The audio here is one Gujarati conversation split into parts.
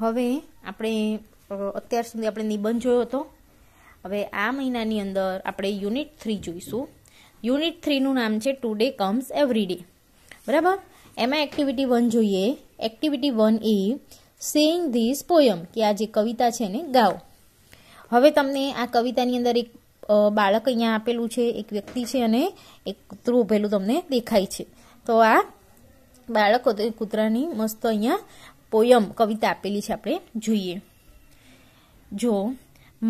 હવે આપણે અત્યાર સુધી આપણે નિબંધ જોયો હતો હવે આ મહિનાની અંદર આપણે યુનિટ થ્રી જોઈશું યુનિટ થ્રીનું નામ છે ટુડે કમ્સ એવરી ડે બરાબર એમાં એક્ટિવિટી વન જોઈએ activity one a saying this poem કે આ જે કવિતા છે ને ગાઓ હવે તમને આ કવિતાની અંદર એક બાળક અહીંયા આપેલું છે એક વ્યક્તિ છે અને એક કૂતરું ઉભેલું તમને દેખાય છે તો આ બાળક કૂતરાની મસ્ત અહીંયા પોયમ કવિતા આપેલી છે આપણે જોઈએ જો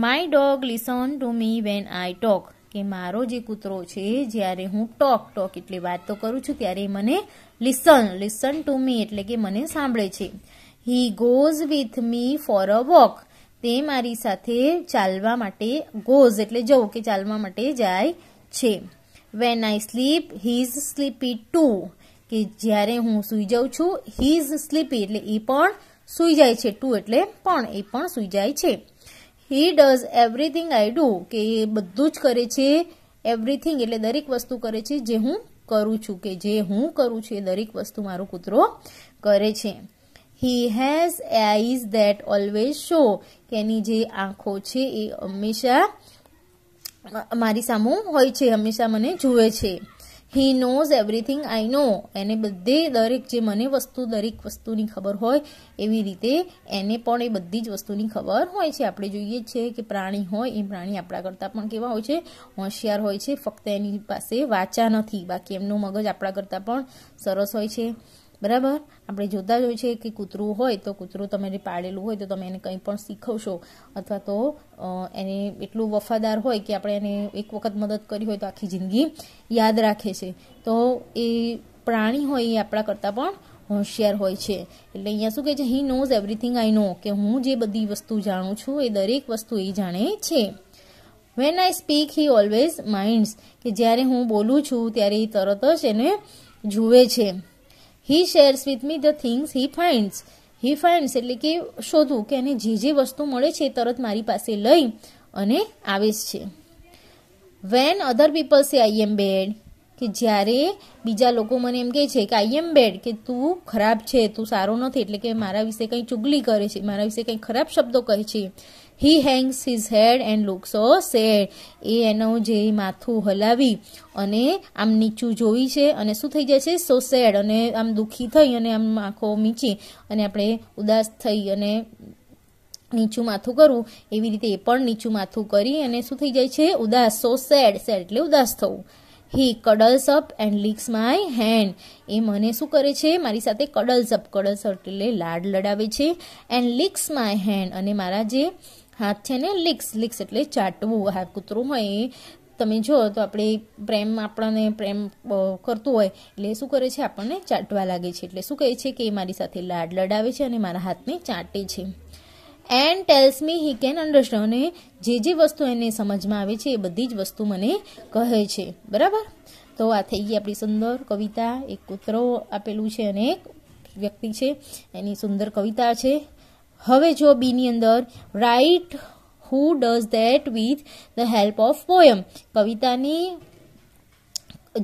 my dog listen to me when I talk કે મારો જે કૂતરો છે જ્યારે હું ટોક ટોક એટલે વાતો કરું છું ત્યારે મને લિસન લિસન ટુ મી એટલે કે મને સાંભળે છે he goes with me for a walk તે મારી સાથે ચાલવા માટે ગોઝ એટલે જવું કે ચાલવા માટે જાય છે when I sleep he is sleepy too કે જ્યારે હું સૂઈ જાઉં છું હીઝ સ્લીપી એટલે એ પણ સૂઈ જાય છે ટુ એટલે પણ એ પણ સૂઈ જાય છે he does everything I do કે એ બધું જ કરે છે એવરીથિંગ એટલે દરેક વસ્તુ કરે છે જે હું કરું છું કે જે હું કરું છું એ દરેક વસ્તુ મારો કૂતરો કરે છે he has eyes that always show કે એની જે આંખો છે એ હંમેશા મારી સામું હોય છે હંમેશા મને જુએ છે હી નોઝ એવરીથિંગ આઈ નો એને બધે દરેક જે મને વસ્તુ દરેક વસ્તુની ખબર હોય એવી રીતે એને પણ એ બધી જ વસ્તુની ખબર હોય છે આપણે જોઈએ છીએ કે પ્રાણી હોય એ પ્રાણી આપણા કરતાં પણ કેવા હોય છે હોશિયાર હોય છે ફક્ત એની પાસે વાચા નથી બાકી એમનું મગજ આપણા કરતાં પણ સરસ હોય છે બરાબર આપણે જોતા જ હોય છે કે કૂતરું હોય તો કૂતરું તમારે પાળેલું હોય તો તમે એને કંઈ પણ શીખવશો અથવા તો એને એટલું વફાદાર હોય કે આપણે એને એક વખત મદદ કરી હોય તો આખી જિંદગી યાદ રાખે છે તો એ પ્રાણી હોય એ આપણા કરતાં પણ હોશિયાર હોય છે એટલે અહીંયા શું કહે છે હી નોઝ એવરીથિંગ આઈ નો કે હું જે બધી વસ્તુ જાણું છું એ દરેક વસ્તુ એ જાણે છે when I speak he always minds કે જ્યારે હું બોલું છું ત્યારે એ તરત જ એને જુએ છે he shares with me the things he finds he finds એટલે કે શોધું કે એને જે જે વસ્તુ મળે છે તરત મારી પાસે લઈ અને આવે છે વેન અધર પીપલ સે આઈ એમ બેડ કે જ્યારે બીજા લોકો મને એમ કહે છે કે આઈ એમ બેડ કે તું ખરાબ છે તું સારો નથી એટલે કે મારા વિશે કંઈ ચુગલી કરે છે મારા વિશે કંઈ ખરાબ શબ્દો કહે છે he hangs his head and looks oh sad એ એનું જે માથું હલાવી અને આમ નીચું જોઈ છે અને શું થઈ જાય છે સો સેડ અને આમ દુઃખી થઈ અને આમ આંખો મીચી અને આપણે ઉદાસ થઈ અને નીચું માથું કરવું એવી રીતે એ પણ નીચું માથું કરી અને શું થઈ જાય છે ઉદાસ સો સેડ સેડ એટલે ઉદાસ થવું he cuddles up and licks my hand એ મને શું કરે છે મારી સાથે કડલ્સ અપ કડલ્સ એટલે લાડ લડાવે છે એન્ડ લિક્સ માય હેન્ડ અને મારા જે હાથ છે ને લિક્સ લિક્સ એટલે ચાટવું હા કૂતરું હોય એ તમે જો તો આપણે પ્રેમ આપણને પ્રેમ કરતું હોય એટલે શું કરે છે આપણને ચાટવા લાગે છે એટલે શું કહે છે કે એ મારી સાથે લાડ લડાવે છે અને મારા હાથને ચાટે છે and tells me he can understand અને જે જે વસ્તુ એને સમજમાં આવે છે એ બધી જ વસ્તુ મને કહે છે બરાબર તો આ થઈ ગઈ આપણી સુંદર કવિતા એક કૂતરો આપેલું છે અને એક વ્યક્તિ છે એની સુંદર કવિતા છે હવે જો બીની અંદર write who does that with the help of poem કવિતાની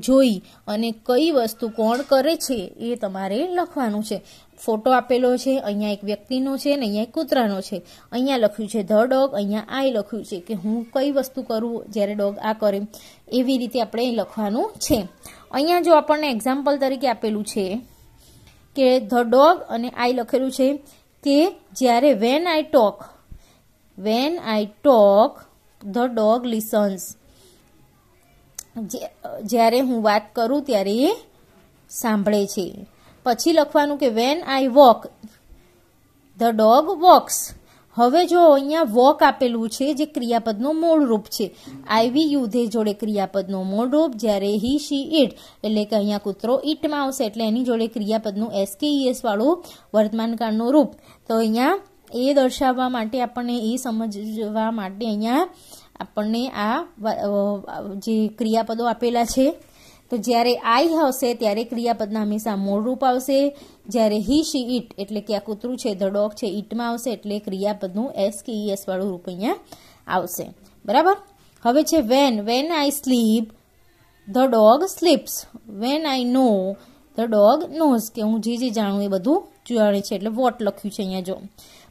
જોઈ અને કઈ વસ્તુ કોણ કરે છે એ તમારે લખવાનું છે ફોટો આપેલો છે અહીંયા એક વ્યક્તિનો છે અને અહીંયા એક કૂતરાનો છે અહીંયા લખ્યું છે ધ ડોગ અહીંયા આઈ લખ્યું છે કે હું કઈ વસ્તુ કરું જ્યારે ડોગ આ કરે એવી રીતે આપણે લખવાનું છે અહીંયા જો આપણને એક્ઝામ્પલ તરીકે આપેલું છે કે ધ ડોગ અને આઈ લખેલું છે કે જ્યારે when I talk when I talk the dog listens જ્યારે હું વાત કરું ત્યારે એ સાંભળે છે પછી લખવાનું કે when I walk the dog walks હવે જો અહીંયા વોક આપેલું છે જે ક્રિયાપદનો મૂળ રૂપ છે આઈવી યુધે જોડે ક્રિયાપદનો મૂળ રૂપ જ્યારે હી શી ઇટ એટલે કે અહીંયા કૂતરો ઇટમાં આવશે એટલે એની જોડે ક્રિયાપદનું એસકેઈએસ વાળું વર્તમાનકાળનું રૂપ તો અહીંયા એ દર્શાવવા માટે આપણને એ સમજવા માટે અહીંયા આપણને આ જે ક્રિયાપદો આપેલા છે તો જ્યારે આઈ આવશે ત્યારે ક્રિયાપદના હંમેશા મૂળ રૂપ આવશે જ્યારે હી શી ઇટ એટલે કે આ કૂતરું છે ધ ડોગ છે ઈટમાં આવશે એટલે ક્રિયાપદનું એસ કે ઈ એસ વાળું રૂપ અહીંયા આવશે બરાબર હવે છે when when I sleep the dog sleeps when I know the dog knows કે હું જે જે જાણું એ બધું જાણે છે એટલે વોટ લખ્યું છે અહીંયા જો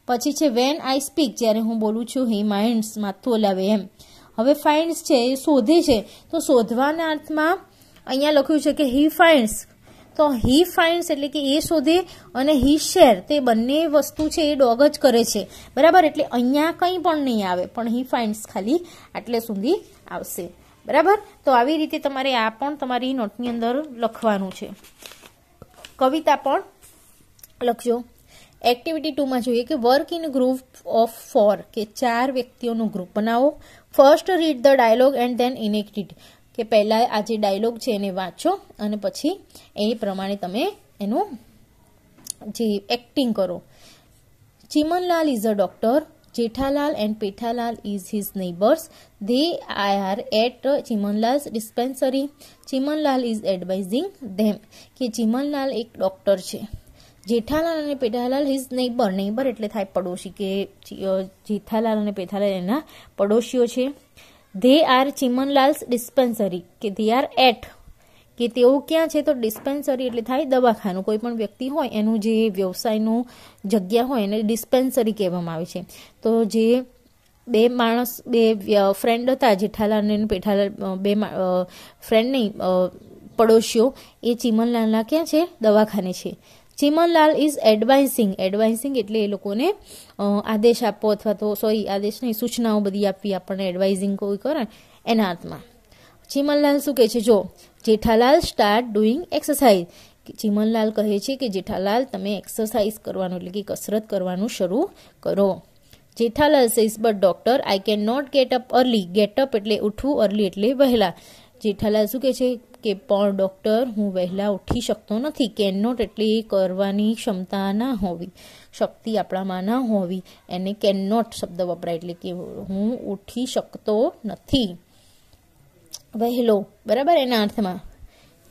પછી છે વેન આઈ સ્પીક જ્યારે હું બોલું છું હી માઇન્ડ્સ માથું લાવે એમ હવે ફાઇન્ડ્સ છે એ શોધે છે તો શોધવાના અર્થમાં અહીંયા લખ્યું છે કે હી ફાઇન્ડ્સ તો હી ફાઇન્સ એટલે કે એ શોધે અને હી શેર તે બંને વસ્તુ છે એ ડોગ જ કરે છે બરાબર એટલે અહીંયા કંઈ પણ નહીં આવે પણ હી ફાઇન્સ ખાલી આટલે સુધી આવશે બરાબર તો આવી રીતે તમારે આ પણ તમારી નોટની અંદર લખવાનું છે કવિતા પણ લખજો એક્ટિવિટી ટુમાં જોઈએ કે work in group of four કે ચાર વ્યક્તિઓનું ગ્રુપ બનાવો first read the dialogue and then enact it કે પહેલાં આ જે ડાયલોગ છે એને વાંચો અને પછી એ પ્રમાણે તમે એનું જે એક્ટિંગ કરો Chimanlal is a doctor Jethalal and Pethalal is his neighbours they are at Chimanlal dispensary Chimanlal is advising them કે ચિમનલાલ એક ડોક્ટર છે જેઠાલાલ અને પેઠાલાલ હિઝ નેબર નેબર એટલે થાય પડોશી કે જેઠાલાલ અને પેઠાલાલ એના પડોશીઓ છે ધે આર ચિમનલાલ્સ ડિસ્પેન્સરી કે ધે આર એટ કે તેઓ ક્યાં છે તો ડિસ્પેન્સરી એટલે થાય દવાખાનું કોઈ પણ વ્યક્તિ હોય એનું જે વ્યવસાયનું જગ્યા હોય એને ડિસ્પેન્સરી કહેવામાં આવે છે તો જે બે માણસ બે ફ્રેન્ડ હતા જેઠાલાલ અને પેઠાલાલ બે ફ્રેન્ડ નહીં પડોશીઓ એ ચીમનલાલના ક્યાં છે દવાખાને છે ચીમનલાલ ઇઝ એડવાઇસિંગ એડવાઇઝિંગ એટલે એ લોકોને આદેશ આપવો અથવા તો સોરી આદેશની સૂચનાઓ બધી આપવી આપણને એડવાઇઝિંગ કોઈ કરે એના હાથમાં ચીમનલાલ શું કહે છે જો Jethalal start doing exercise Chimanlal કહે છે કે જેઠાલાલ તમે એક્સરસાઇઝ કરવાનું એટલે કે કસરત કરવાનું શરૂ કરો Jethalal says but doctor I can not get up early get up એટલે ઉઠવું અર્લી એટલે વહેલા જેઠાલાલ શું કહે છે કે પણ ડૉક્ટર હું વહેલા ઉઠી શકતો નથી કેન નોટ એટલે એ કરવાની ક્ષમતા ના હોવી શક્તિ આપણામાં ના હોવી એને કેન નોટ શબ્દ વપરાય એટલે કે હું ઉઠી શકતો નથી વહેલો બરાબર એના અર્થમાં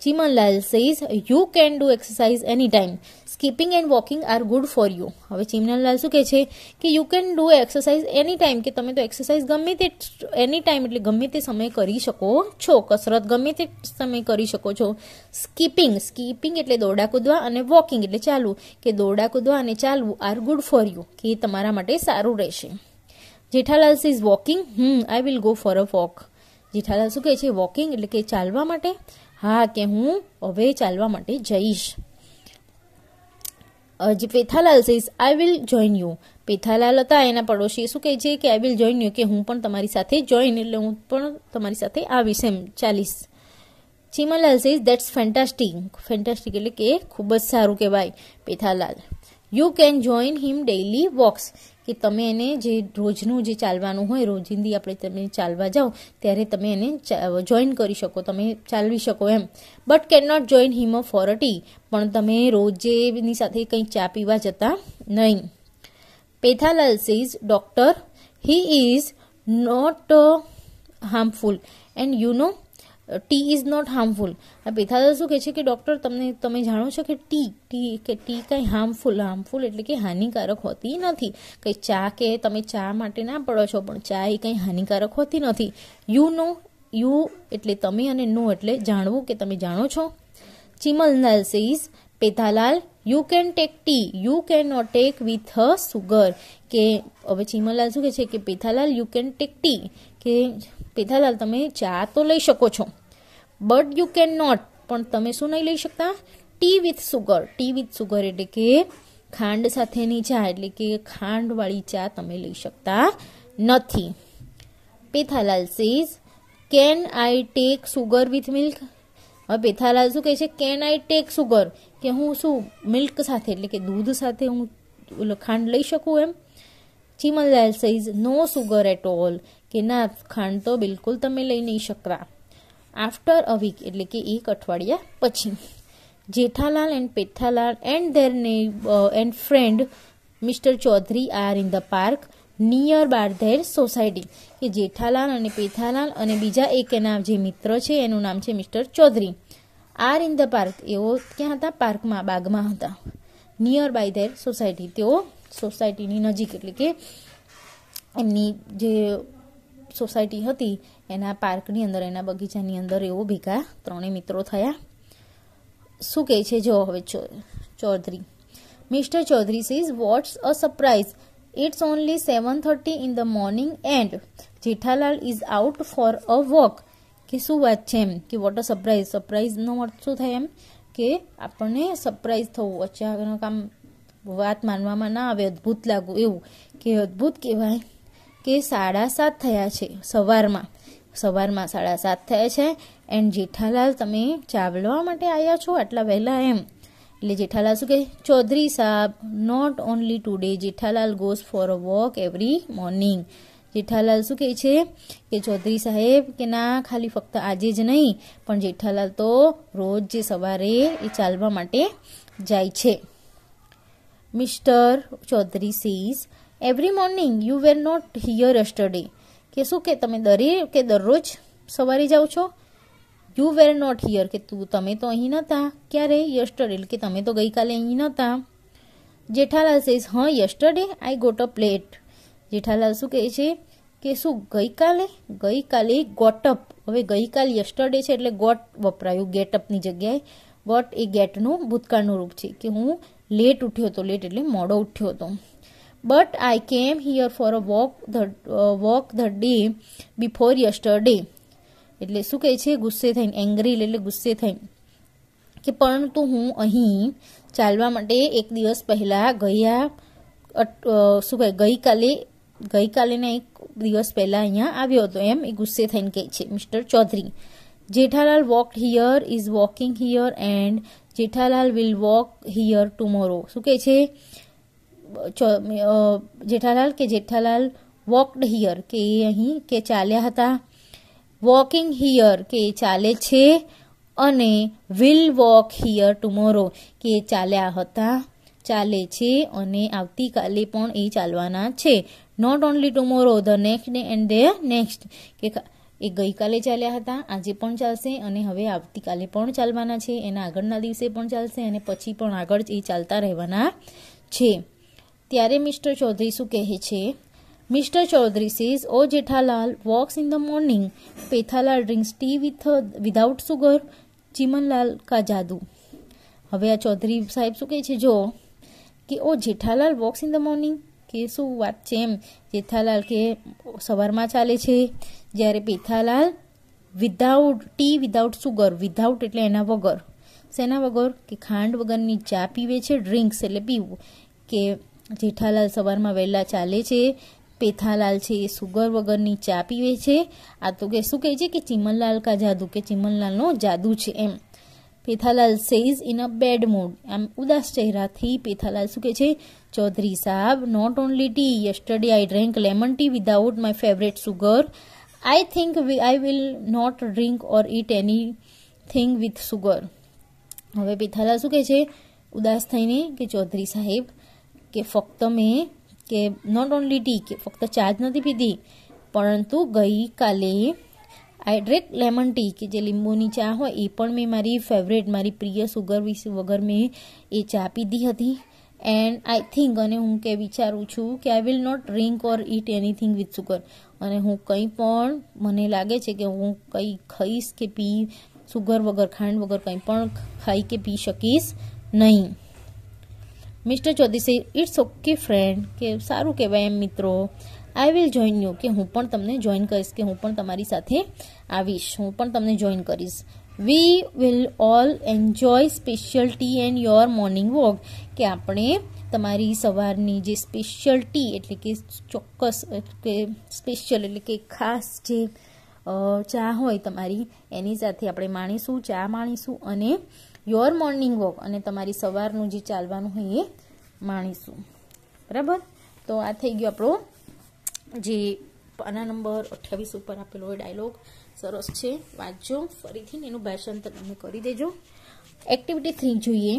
Chimanlal says you can do exercise any time skipping and walking are good for you હવે ચીમનલાલ શું કહે છે કે you can do exercise any time કે તમે તો એક્સરસાઇઝ ગમે તે એની ટાઈમ એટલે ગમે તે સમય કરી શકો છો કસરત ગમે તે સમયે કરી શકો છો સ્કીપિંગ સ્કીપિંગ એટલે દોડા કૂદવા અને વોકિંગ એટલે ચાલવું કે દોડા કૂદવા અને ચાલવું આર ગુડ ફોર યુ કે તમારા માટે સારું રહેશે Jethalal says walking hmm I will go for a walk Jethalal શું કહે છે વોકિંગ એટલે કે ચાલવા માટે હા કે હું હવે ચાલવા માટે જઈશ Pethalal says I will join you Pethalal હતા એના પડોશી શું કહે છે કે આઈ વિલ જોઈન યુ કે હું પણ તમારી સાથે જોઈન એટલે હું પણ તમારી સાથે આવીશ એમ ચાલીશ Chimanlal says that's fantastic fantastic એટલે કે ખૂબ જ સારું કહેવાય Pethalal you can join him daily walks કે તમે એને જે રોજનું જે ચાલવાનું હોય રોજિંદી આપણે તમે ચાલવા જાઓ ત્યારે તમે એને જોઈન કરી શકો તમે ચાલવી શકો એમ but can not join him for tea પણ તમે રોજેની સાથે કંઈ ચા પીવા જતા નહીં Pethalal says says doctor he is not harmful and you know tea is not harmful પેથાદર શું કહે છે કે ડૉક્ટર તમને તમે જાણો છો કે ટી ટી કે ટી કાંઈ હાર્મફુલ હાર્મફુલ એટલે કે હાનિકારક હોતી નથી કંઈ ચા કે તમે ચા માટે ના પડો છો પણ ચા એ કંઈ હાનિકારક હોતી નથી યુ નો યુ એટલે તમે અને નો એટલે જાણવું કે તમે જાણો છો Chimanlal says Pethalal you can take tea you can not take with sugar કે હવે ચીમલાલ શું કહે છે કે Pethalal you can take tea કે પેથાલાલ તમે ચા તો લઈ શકો છો बट यू कैन नॉट पण तमे सु नही ले सकता tea with sugar tea with sugar એટલે કે ખાંડ સાથેની ચા એટલે કે ખાંડ વાળી ચા તમે લઈ શકતા નથી Pethalal says can I take sugar with milk હવે પેથાલાલ શું કહે છે કેન આઈ ટેક સુગર કે હું શું મિલ્ક સાથે એટલે કે દૂધ સાથે હું ખાંડ લઈ શકું એમ Chimanlal says no sugar at オール કે ના ખાંડ તો બિલકુલ તમે લઈ ਨਹੀਂ શકતા આફ્ટર અ વીક એટલે કે એક અઠવાડિયા પછી Jethalal and Pethalal and their ને and friend mister Chaudhary are in the park near bar their society કે જેઠાલાલ અને પેથાલાલ અને બીજા એક એના જે મિત્ર છે એનું નામ છે mister Chaudhary are in the park એઓ ક્યાં હતા પાર્કમાં બાગમાં હતા નિયર બાય ધેર સોસાયટી તેઓ સોસાયટીની નજીક એટલે કે એમની જે સોસાયટી હતી એના પાર્કની અંદર એના બગીચાની અંદર એવો ભેગા ત્રણેય મિત્રો થયા શું કહે છે જો હવે Chaudhary mister Chaudhary says what's a surprise it's only seven thirty in the morning and Jethalal is out for a walk કે શું વાત છે એમ કે વોટ અ સરપ્રાઇઝ સરપ્રાઇઝનો અર્થ શું થાય એમ કે આપણને સરપ્રાઇઝ થવું અચાનક આમ વાત માનવામાં ના આવે અદ્ભુત લાગવું એવું કે અદ્ભુત કહેવાય કે સાડા સાત થયા છે સવારમાં સવારમાં સાડા સાત થયા છે એન્ડ જેઠાલાલ તમે ચા માટે આવ્યા છો આટલા વહેલા એમ એટલે જેઠાલાલ શું કહે ચૌધરી સાહેબ not only today Jethalal goes for a walk every morning Jethalal શું કહે છે કે ચૌધરી સાહેબ કે ના ખાલી ફક્ત આજે જ નહીં પણ જેઠાલાલ તો રોજ જે સવારે એ ચાલવા માટે જાય છે mister Chaudhary says every morning you were not here yesterday કે શું કે તમે દરે કે દરરોજ સવારે જાઓ છો યુ વેર નોટ હિયર કે તું તમે તો અહીં નહોતા ક્યારે યસ્ટરડે કે તમે તો ગઈકાલે અહીં નહોતા જેઠાલાલ સેઝ હા yesterday I got up late Jethalal શું કહે છે કે શું ગઈકાલે ગઈકાલે ગોટઅપ હવે ગઈકાલ યસ્ટરડે છે એટલે ગોટ વપરાયું ગેટઅપની જગ્યાએ ગોટ એ ગેટનું ભૂતકાળનું રૂપ છે કે હું લેટ ઉઠ્યો હતો લેટ એટલે મોડો ઉઠ્યો હતો but I came here for a walk the uh, walk the day before yesterday એટલે શું કહે છે ગુસ્સે થઈને એંગ્રી એટલે ગુસ્સે થઈને કે પરંતુ હું અહીં ચાલવા માટે એક દિવસ પહેલાં ગયા શું કહે ગઈકાલે ગઈકાલેના એક દિવસ પહેલાં અહીંયા આવ્યો હતો એમ એ ગુસ્સે થઈને કહે છે mister Chaudhary Jethalal walk here is walking here and Jethalal will walk here tomorrow શું કહે છે જેઠાલાલ કે જેઠાલાલ વોકડ હિયર કે એ અહીં કે ચાલ્યા હતા વોકિંગ હિયર કે ચાલે છે અને વિલ વોક હિયર ટુમોરો કે ચાલ્યા હતા ચાલે છે અને આવતીકાલે પણ એ ચાલવાના છે not only tomorrow the next day and the next કે એ ગઈકાલે ચાલ્યા હતા આજે પણ ચાલશે અને હવે આવતીકાલે પણ ચાલવાના છે એના આગળના દિવસે પણ ચાલશે અને પછી પણ આગળ એ ચાલતા રહેવાના છે ત્યારે મિસ્ટર ચૌધરી શું કહે છે mister Chaudhary says oh Jethalal walks in the morning Pethalal drinks tea with without sugar Chimanlal કા જાદુ હવે આ ચૌધરી સાહેબ શું કહે છે જો કે oh Jethalal walks in the morning કે શું વાત છે એમ જેઠાલાલ કે સવારમાં ચાલે છે જ્યારે Pethalal without tea without sugar without એટલે એના વગર શેના વગર કે ખાંડ વગરની ચા પીવે છે ડ્રિંક્સ એટલે પીવું કે જેઠાલાલ સવારમાં વહેલા ચાલે છે પેથાલાલ છે એ સુગર વગરની ચા પીવે છે આ તો કે શું કહે છે કે ચિમનલાલ કા જાદુ કે ચિમનલાલનો જાદુ છે એમ Pethalal says in a bad mood આમ ઉદાસ ચહેરાથી પેથાલાલ શું કહે છે ચૌધરી સાહેબ not only tea yesterday I drank lemon tea without my favourite sugar I think I will not drink or eat any thing with sugar હવે પેથાલાલ શું કહે છે ઉદાસ થઈને કે ચૌધરી સાહેબ કે ફક્ત મેં કે નોટ ઓનલી ટી કે ફક્ત ચા જ નથી પીધી પરંતુ ગઈકાલે આઈ ડ્રેક લેમન ટી કે જે લીંબુની ચા હોય એ પણ મેં મારી ફેવરેટ મારી પ્રિય સુગર વગર મેં એ ચા પીધી હતી એન્ડ આઈ થિંક અને હું કે વિચારું છું કે I will not drink or eat anything with sugar અને હું કંઈ પણ મને લાગે છે કે હું કંઈ ખાઈશ કે પી સુગર વગર ખાંડ વગર કંઈ પણ ખાઈ કે પી શકીશ નહીં મિસ્ટર ચોધીસી ઇટ્સ ઓકે ફ્રેન્ડ કે સારું કહેવાય એમ મિત્રો આઈ વિલ જોઈન યુ કે હું પણ તમને જોઈન કરીશ કે હું પણ તમારી સાથે આવીશ હું પણ તમને જોઈન કરીશ we will all enjoy special tea and your morning walk કે આપણે તમારી સવારની જે સ્પેશિયલ ટી એટલે કે ચોક્કસ કે સ્પેશિયલ એટલે કે ખાસ જે ચા હોય તમારી એની સાથે આપણે માણીશું ચા માણીશું અને યોર મોર્નિંગ વોક અને તમારી સવારનું જે ચાલવાનું હોય એ માણીશું બરાબર તો આ થઈ ગયો આપણો જે પાના નંબર અઠ્યાવીસ ઉપર આપેલો ડાયલોગ સરસ છે વાંચજો ફરીથી એનું ભાષાંતર તમે કરી દેજો એક્ટિવિટી થ્રી જોઈએ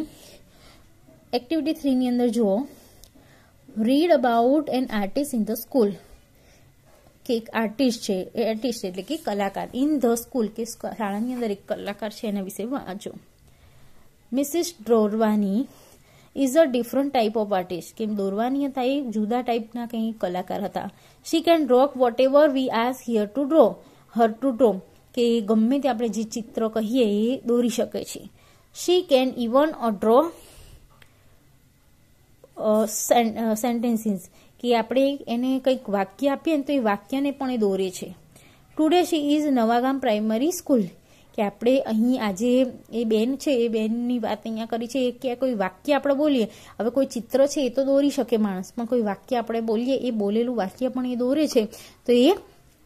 એક્ટિવિટી થ્રીની અંદર જુઓ read about an artist in the school કે એક આર્ટિસ્ટ છે એ આર્ટિસ્ટ એટલે કે કલાકાર ઇન ધ સ્કૂલ કે શાળાની અંદર એક કલાકાર છે એના વિશે વાંચો missus Dorwani is a different type of artist કેમ દોરવાની હતા એ જુદા ટાઈપના કંઈ કલાકાર હતા she can draw whatever we ask her to draw her to draw કે ગમે તે આપણે જે ચિત્ર કહીએ એ દોરી શકે છે she can even a draw sentences કે આપણે એને કંઈક વાક્ય આપીએ ને તો એ વાક્યને પણ એ દોરે છે today she is Navagam primary school કે આપણે અહીં આજે એ બેન છે એ બેનની વાત અહીંયા કરી છે એ કે કોઈ વાક્ય આપણે બોલીએ હવે કોઈ ચિત્ર છે એ તો દોરી શકે માણસ પણ કોઈ વાક્ય આપણે બોલીએ એ બોલેલું વાક્ય પણ એ દોરે છે તો એ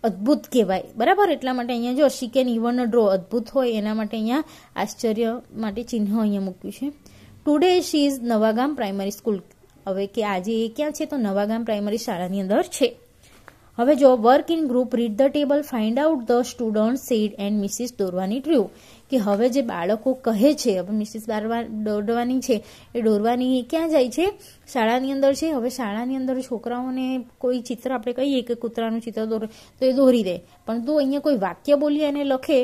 અદભુત કહેવાય બરાબર એટલા માટે અહીંયા જો શી કેન ઇવન ડ્રો અદભુત હોય એના માટે અહીંયા આશ્ચર્ય માટે ચિહ્ન અહીંયા મૂક્યું છે today she is Navagam primary school હવે કે આજે એ ક્યાં છે તો નવાગામ પ્રાઇમરી શાળાની અંદર છે હવે જો work in group read the table find out the student said and missus Dorwani true કે હવે જે બાળકો કહે છે હવે મિસિસ દોરવાની છે એ દોરવાની ક્યાં જાય છે શાળાની અંદર છે હવે શાળાની અંદર છોકરાઓને કોઈ ચિત્ર આપણે કહીએ કે કૂતરાનું ચિત્ર દોરે તો એ દોરી દે પણ તો અહીંયા કોઈ વાક્ય બોલી અને લખે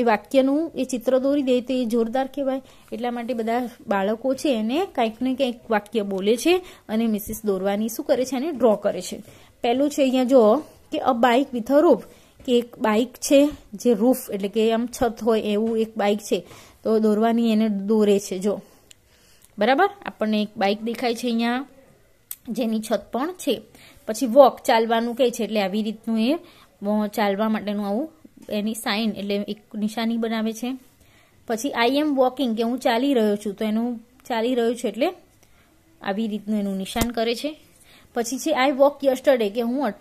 એ વાક્યનું એ ચિત્ર દોરી દે તો એ જોરદાર કહેવાય એટલા માટે બધા બાળકો છે એને કંઈક ને કંઈક વાક્ય બોલે છે અને મિસિસ દોરવાની શું કરે છે એને ડ્રો કરે છે પહેલું છે અહીંયા જો કે a bike with a roof કે એક બાઇક છે જે રૂફ એટલે કે આમ છત હોય એવું એક બાઇક છે તો દોરવાની એને દોરે છે જો બરાબર આપણને એક બાઇક દેખાય છે અહીંયા જેની છત પણ છે પછી વોક ચાલવાનું કહે છે એટલે આવી રીતનું એ ચાલવા માટેનું આવું એની સાઇન એટલે એક નિશાની બનાવે છે પછી આઈ એમ વોકિંગ કે હું ચાલી રહ્યો છું તો એનું ચાલી રહ્યો છું એટલે આવી રીતનું એનું નિશાન કરે છે પછી છે આઈ વોક યસ્ટરડે કે હું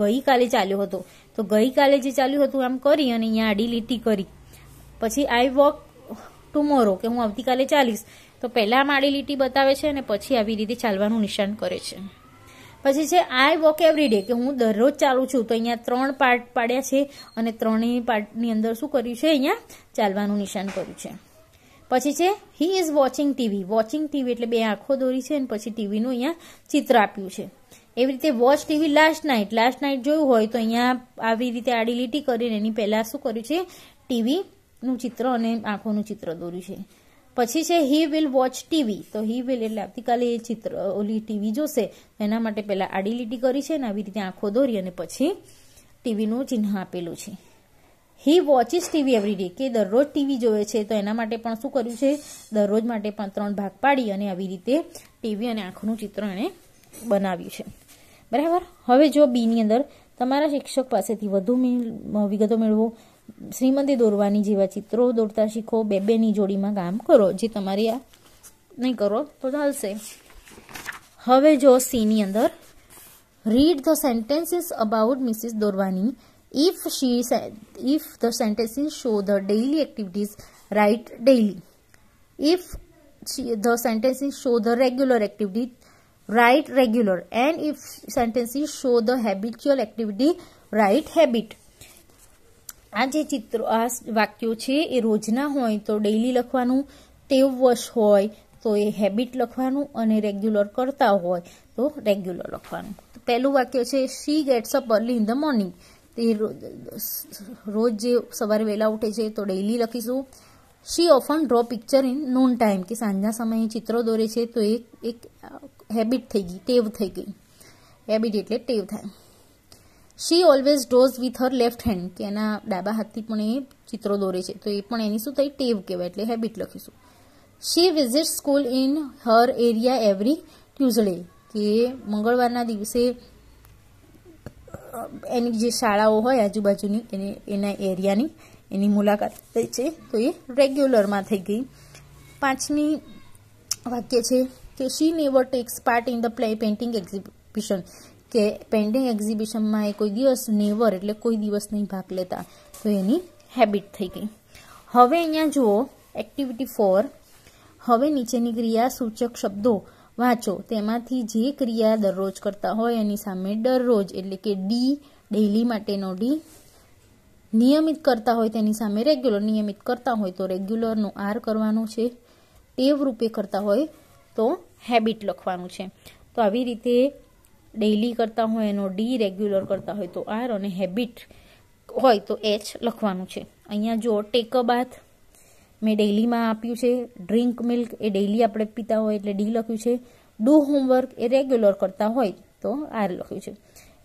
ગઈકાલે ચાલ્યો હતો તો ગઈકાલે જે ચાલ્યું હતું એમ કરી અને અહીંયા આડી લીટી કરી પછી આઈ વોક ટુમોરો કે હું આવતીકાલે ચાલીશ તો પહેલાં આમ આડી લીટી બતાવે છે અને પછી આવી રીતે ચાલવાનું નિશાન કરે છે પછી છે આઈ વોક એવરી ડે કે હું દરરોજ ચાલું છું તો અહીંયા ત્રણ પાર્ટ પાડ્યા છે અને ત્રણેય પાર્ટની અંદર શું કર્યું છે અહીંયા ચાલવાનું નિશાન કર્યું છે પછી છે he is watching TV watching TV એટલે બે આંખો દોરી છે અને પછી ટીવીનું અહીંયા ચિત્ર આપ્યું છે એવી રીતે watch TV last night last night જોયું હોય તો અહીંયા આવી રીતે આડી લીટી કરીને એની પહેલાં શું કર્યું છે ટીવીનું ચિત્ર અને આંખોનું ચિત્ર દોર્યું છે પછી છે હી વિલ વોચ ટીવી તો હી વિલ એટલે આવતીકાલે એ ચિત્ર ઓલી ટીવી જોશે એના માટે પહેલાં આડી લીટી કરી છે ને આવી રીતે આંખો દોરી અને પછી ટીવીનું ચિહ્ન આપેલું છે he watches TV every day કે દરરોજ ટીવી જોવે છે તો એના માટે પણ શું કર્યું છે દરરોજ માટે પણ ત્રણ ભાગ પાડી અને આવી રીતે ટીવી અને આંખનું ચિત્ર એણે બનાવ્યું છે બરાબર હવે જો બીની અંદર તમારા શિક્ષક પાસેથી વધુ વિગતો મેળવો શ્રીમંતી દોરવાની જેવા ચિત્રો દોરતા શીખો બે બેની જોડીમાં કામ કરો જે તમારી આ નહીં કરો તો ચાલશે હવે જો સીની અંદર read the sentences about missus Dorwani if she said if the sentences show the daily activities write daily if she, the sentences show the regular activity write regular and if sentences show the habitual activity write habit આ જે ચિત્રો આ વાક્યો છે એ રોજના હોય તો ડેઇલી લખવાનું ટેવવશ હોય તો એ હેબિટ લખવાનું અને રેગ્યુલર કરતા હોય તો રેગ્યુલર લખવાનું પહેલું વાક્ય છે she gets up early in the morning તે રોજ જે સવારે વહેલા ઉઠે છે તો ડેઇલી લખીશું she often draw picture in noon time કે સાંજના સમયે ચિત્રો દોરે છે તો એક એક હેબિટ થઈ ગઈ ટેવ થઈ ગઈ હેબિટ એટલે ટેવ થાય she always draws with her left hand કે એના ડાબા હાથથી પણ એ ચિત્રો દોરે છે તો એ પણ એની શું થઈ ટેવ કહેવાય એટલે હેબિટ લખીશું she visit school in her area every Tuesday કે મંગળવારના દિવસે એની જે શાળાઓ હોય આજુબાજુની એની એના એરિયાની એની મુલાકાત થઈ છે તો એ રેગ્યુલરમાં થઈ ગઈ પાંચમી વાક્ય છે કે she never takes part in the play painting exhibition કે પેઇન્ટિંગ એક્ઝિબિશનમાં એ કોઈ દિવસ નેવર એટલે કોઈ દિવસ નહીં ભાગ લેતા તો એની હેબિટ થઈ ગઈ હવે અહીંયા જુઓ એક્ટિવિટી ફોર હવે નીચેની ક્રિયા સૂચક શબ્દો વાંચો તેમાંથી જે ક્રિયા દરરોજ કરતા હોય એની સામે દરરોજ એટલે કે ડી ડેઇલી માટેનો ડી નિયમિત કરતા હોય તેની સામે રેગ્યુલર નિયમિત કરતા હોય તો રેગ્યુલરનો આર કરવાનો છે ટેવ રૂપે કરતા હોય તો હેબિટ લખવાનું છે તો આવી રીતે ડેઈલી કરતા હોય એનો ડી રેગ્યુલર કરતા હોય તો આર અને હેબિટ હોય તો એચ લખવાનું છે અહીંયા જો ટેક અ બાથ મેં ડેઇલીમાં આપ્યું છે ડ્રિંક મિલ્ક એ ડેઈલી આપણે પીતા હોય એટલે ડી લખ્યું છે ડુ હોમવર્ક એ રેગ્યુલર કરતા હોય તો આર લખ્યું છે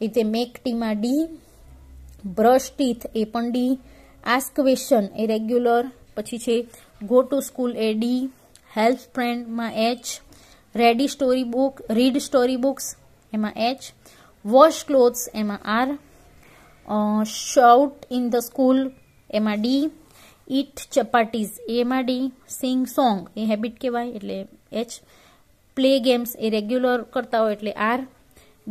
રીતે મેક ટીમાં ડી બ્રશ ટીથ એ પણ ડી આસ્ક ક્વેશ્ચન એ રેગ્યુલર પછી છે ગો ટુ સ્કૂલ એ ડી હેલ્થ ફ્રેન્ડમાં H read story book read story books એમાં એચ વોશ ક્લોથ્સ એમાં R shout in the school એમાં ડી ઇટ ચપાટીઝ એમાં ડી સિંગ સોંગ એ હેબિટ કહેવાય એટલે એચ પ્લે ગેમ્સ એ રેગ્યુલર કરતા હોય એટલે આર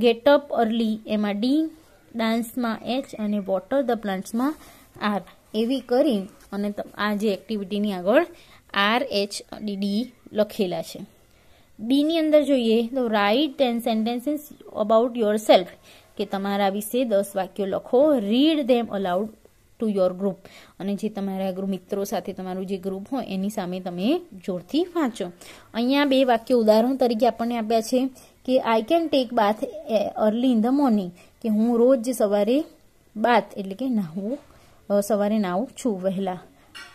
ગેટ અપ અર્લી એમાં ડી ડાન્સમાં એચ અને વોટર ધ પ્લાન્ટ્સમાં આર એવી કરી અને આ જે એક્ટિવિટીની આગળ આર એચ ડી ડી લખેલા છે ડીની અંદર જોઈએ તો write ten sentences about your self તમારા વિશે દસ વાક્યો લખો read them aloud to your group અને જે તમારા ગ્રુપ મિત્રો સાથે તમારું જે ગ્રુપ હોય એની સામે તમે જોરથી વાંચો અહીંયા બે વાક્ય ઉદાહરણ તરીકે આપણને આપ્યા છે કે I can take bath early in the morning કે હું રોજ સવારે બાથ એટલે કે નાહવું સવારે નાહું છું વહેલા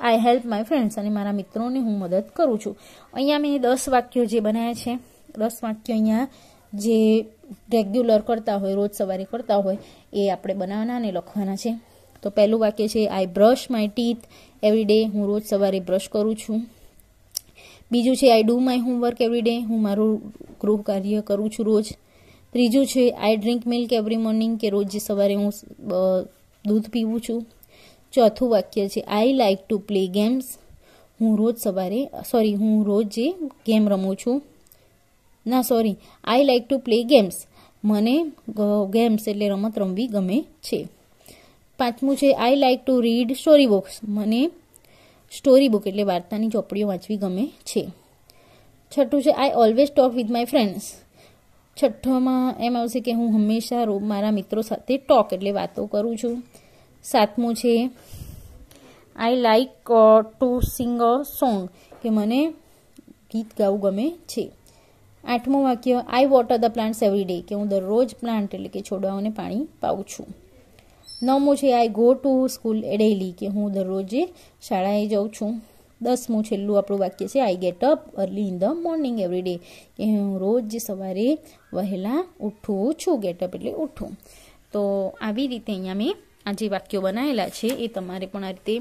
આઈ હેલ્પ માય ફ્રેન્ડ્સ અને મારા મિત્રોને હું મદદ કરું છું અહીંયા મેં દસ વાક્યો જે બનાવ્યા છે દસ વાક્યો અહીંયા જે રેગ્યુલર કરતા હોય રોજ સવારે કરતા હોય એ આપણે બનાવવાના અને લખવાના છે તો પહેલું વાક્ય છે I brush my teeth every day હું રોજ સવારે બ્રશ કરું છું બીજું છે I do my homework every day હું મારું ગૃહ કાર્ય કરું છું રોજ ત્રીજું છે I drink milk every morning કે રોજ સવારે હું દૂધ પીવું છું ચોથું વાક્ય છે I like to play games હું રોજ સવારે સોરી હું રોજ જે ગેમ રમું છું ના sorry I like to play games મને ગેમ્સ એટલે રમત રમવી ગમે છે પાંચમું છે I like to read story books મને સ્ટોરી બુક એટલે વાર્તાની ચોપડીઓ વાંચવી ગમે છે છઠ્ઠું છે I always talk with my friends છઠ્ઠામાં એમ આવશે કે હું હંમેશા મારા મિત્રો સાથે ટોક એટલે વાતો કરું છું સાતમું છે I like to sing a song કે મને ગીત ગાવું ગમે છે આઠમું વાક્ય I water the plants every day કે હું દરરોજ પ્લાન્ટ એટલે કે છોડવાઓને પાણી પાઉં છું નવમું છે I go to school daily કે હું દરરોજ શાળાએ જાઉં છું દસમું છેલ્લું આપણું વાક્ય છે I get up early in the morning every day કે હું રોજ સવારે વહેલા ઉઠું છું ગેટઅપ એટલે ઉઠું તો આવી રીતે અહીંયા મેં આ જે વાક્યો બનાવેલા છે એ તમારે પણ આ રીતે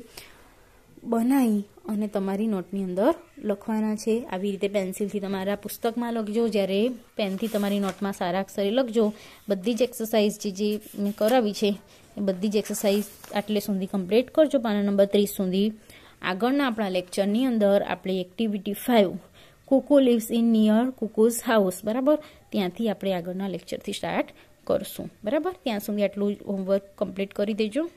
બનાવી અને તમારી નોટની અંદર લખવાના છે આવી રીતે પેન્સિલથી તમારા પુસ્તકમાં લખજો જ્યારે પેનથી તમારી નોટમાં સારા અક્ષરે લખજો બધી જ એક્સરસાઇઝ જે જે મેં કરાવી છે એ બધી જ એક્સરસાઇઝ આટલે સુધી કમ્પ્લીટ કરજો પાના નંબર ત્રીસ સુધી આગળના આપણા લેક્ચરની અંદર આપણે activity five cuckoo lives in near cuckoo's house બરાબર ત્યાંથી આપણે આગળના લેક્ચરથી સ્ટાર્ટ કરશું બરાબર ત્યાં સુધી આટલું હોમવર્ક કમ્પ્લીટ કરી દેજો